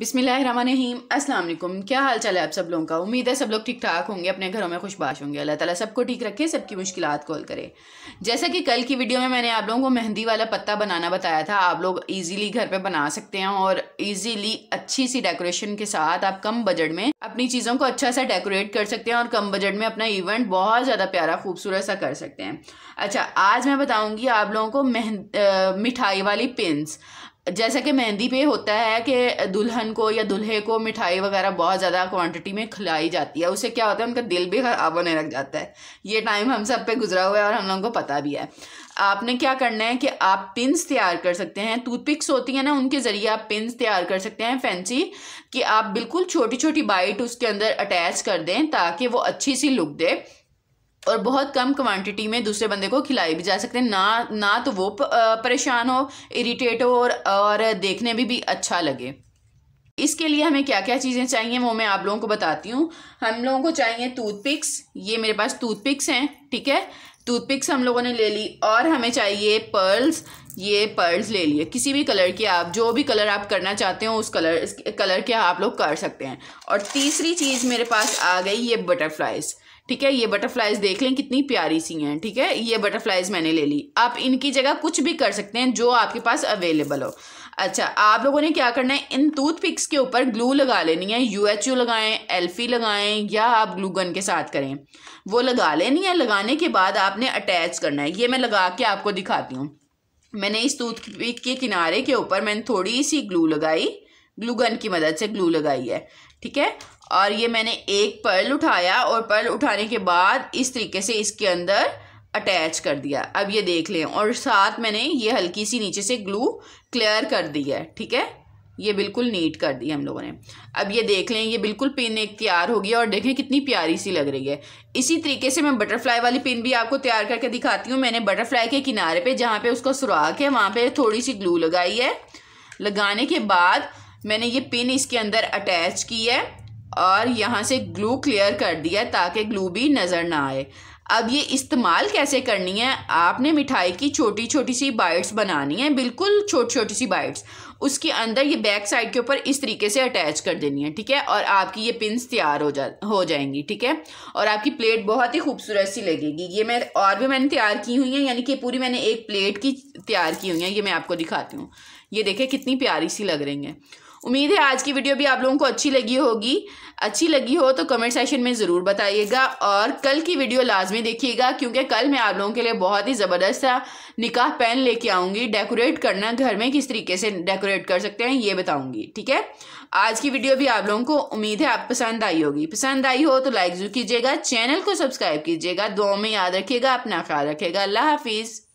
बिसमीम अस्सलाम क्या हाल चाल है आप सब लोगों का उम्मीद है सब लोग ठीक ठाक होंगे अपने घरों में खुशबाश होंगे अल्लाह ताला सबको ठीक रखे सबकी मुश्किल को हल करे जैसा कि कल की वीडियो में मैंने आप लोगों को मेहंदी वाला पत्ता बनाना बताया था आप लोग इजीली घर पे बना सकते हैं और ईजिली अच्छी सी डेकोरेशन के साथ आप कम बजट में अपनी चीज़ों को अच्छा सा डेकोरेट कर सकते हैं और कम बजट में अपना इवेंट बहुत ज़्यादा प्यारा खूबसूरत सा कर सकते हैं अच्छा आज मैं बताऊँगी आप लोगों को मिठाई वाली पिंस जैसा कि मेहंदी पे होता है कि दुल्हन को या दुल्हे को मिठाई वगैरह बहुत ज़्यादा क्वांटिटी में खिलाई जाती है उसे क्या होता है उनका दिल भी ख़राब होने लग जाता है ये टाइम हम सब पे गुजरा हुआ है और हम लोगों को पता भी है आपने क्या करना है कि आप पिंस तैयार कर सकते हैं टूथपिक्स होती हैं ना उनके ज़रिए आप पिंस तैयार कर सकते हैं फैंसी कि आप बिल्कुल छोटी छोटी बाइट उसके अंदर अटैच कर दें ताकि वो अच्छी सी लुक दे और बहुत कम क्वांटिटी में दूसरे बंदे को खिलाए भी जा सकते हैं ना ना तो वो परेशान हो इरिटेट हो और, और देखने में भी, भी अच्छा लगे इसके लिए हमें क्या क्या चीज़ें चाहिए वो मैं आप लोगों को बताती हूँ हम लोगों को चाहिए टूथपिक्स ये मेरे पास टूथपिक्स हैं ठीक है टूथपिक्स हम लोगों ने ले ली और हमें चाहिए पर्ल्स ये पर्ल्स ले लिए किसी भी कलर के आप जो भी कलर आप करना चाहते हो उस कलर कलर के आप लोग कर सकते हैं और तीसरी चीज़ मेरे पास आ गई ये बटरफ्लाइज़ ठीक है ये बटरफ्लाइज देख लें कितनी प्यारी सी हैं ठीक है ये बटरफ्लाइज मैंने ले ली आप इनकी जगह कुछ भी कर सकते हैं जो आपके पास अवेलेबल हो अच्छा आप लोगों ने क्या करना है इन टूथ पिक्स के ऊपर ग्लू लगा लेनी है यू एच यू लगाएं एल्फी लगाएं या आप ग्लू गन के साथ करें वो लगा लेनी है लगाने के बाद आपने अटैच करना है ये मैं लगा के आपको दिखाती हूँ मैंने इस टूथ पिक के किनारे के ऊपर मैंने थोड़ी सी ग्लू लगाई ग्लू गन की मदद से ग्लू लगाई है ठीक है और ये मैंने एक पर्ल उठाया और पर्ल उठाने के बाद इस तरीके से इसके अंदर अटैच कर दिया अब ये देख लें और साथ मैंने ये हल्की सी नीचे से ग्लू क्लियर कर दी है ठीक है ये बिल्कुल नीट कर दी हम लोगों ने अब ये देख लें ये बिल्कुल पिन एक तैयार हो गया और देखें कितनी प्यारी सी लग रही है इसी तरीके से मैं बटरफ्लाई वाली पिन भी आपको तैयार करके दिखाती हूँ मैंने बटरफ्लाई के किनारे पे जहाँ पे उसका सुराख है वहाँ पे थोड़ी सी ग्लू लगाई है लगाने के बाद मैंने ये पिन इसके अंदर अटैच की है और यहाँ से ग्लू क्लियर कर दिया ताकि ग्लू भी नज़र ना आए अब ये इस्तेमाल कैसे करनी है आपने मिठाई की छोटी छोटी सी बाइट्स बनानी है बिल्कुल छोटी छोटी सी बाइट्स उसके अंदर ये बैक साइड के ऊपर इस तरीके से अटैच कर देनी है ठीक है और आपकी ये पिंस तैयार हो जा हो जाएंगी ठीक है और आपकी प्लेट बहुत ही खूबसूरत सी लगेगी ये मैं और भी मैंने तैयार की हुई है यानी कि पूरी मैंने एक प्लेट की तैयार की हुई है ये मैं आपको दिखाती हूँ ये देखें कितनी प्यारी सी लग रही हैं उम्मीद है आज की वीडियो भी आप लोगों को अच्छी लगी होगी अच्छी लगी हो तो कमेंट सेक्शन में ज़रूर बताइएगा और कल की वीडियो लाजमी देखिएगा क्योंकि कल मैं आप लोगों के लिए बहुत ही ज़बरदस्त सा निकाह पेन लेके आऊँगी डेकोरेट करना घर में किस तरीके से डेकोरेट कर सकते हैं ये बताऊँगी ठीक है आज की वीडियो भी आप लोगों को उम्मीद है आप पसंद आई होगी पसंद आई हो तो लाइक जरूर कीजिएगा चैनल को सब्सक्राइब कीजिएगा दो में याद रखिएगा अपना ख्याल रखिएगा अल्लाह हाफिज़